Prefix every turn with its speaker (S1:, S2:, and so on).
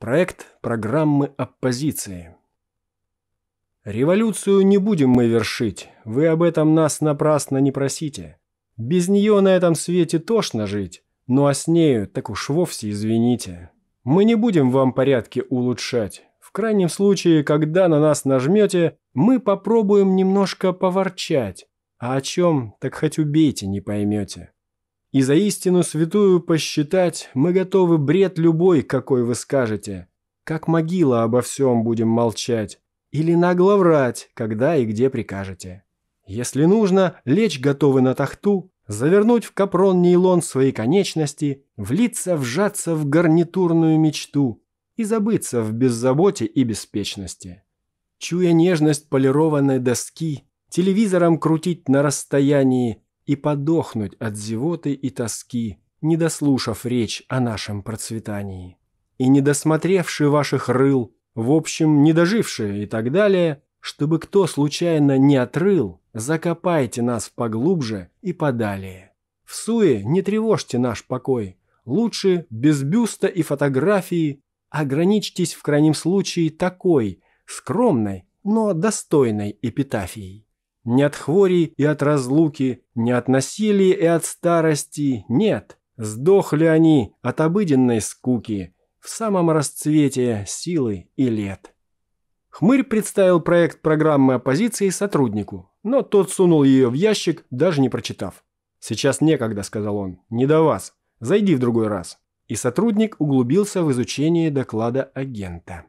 S1: Проект программы оппозиции. Революцию не будем мы вершить, вы об этом нас напрасно не просите. Без нее на этом свете тошно жить, ну а с нею так уж вовсе извините. Мы не будем вам порядки улучшать. В крайнем случае, когда на нас нажмете, мы попробуем немножко поворчать. А о чем, так хоть убейте, не поймете. И за истину святую посчитать мы готовы бред любой, какой вы скажете. Как могила обо всем будем молчать. Или нагло врать, когда и где прикажете. Если нужно, лечь готовы на тахту, завернуть в капрон нейлон свои конечности, влиться, вжаться в гарнитурную мечту и забыться в беззаботе и беспечности. Чуя нежность полированной доски, телевизором крутить на расстоянии, и подохнуть от зевоты и тоски, не дослушав речь о нашем процветании. И не досмотревши ваших рыл, в общем, не дожившие и так далее, чтобы кто случайно не отрыл, закопайте нас поглубже и подалее. В суе не тревожьте наш покой. Лучше без бюста и фотографии ограничьтесь в крайнем случае такой, скромной, но достойной эпитафией. Не от хвори и от разлуки, не от насилия и от старости, нет. Сдохли они от обыденной скуки, в самом расцвете силы и лет. Хмырь представил проект программы оппозиции сотруднику, но тот сунул ее в ящик, даже не прочитав. «Сейчас некогда», — сказал он, — «не до вас. Зайди в другой раз». И сотрудник углубился в изучение доклада агента.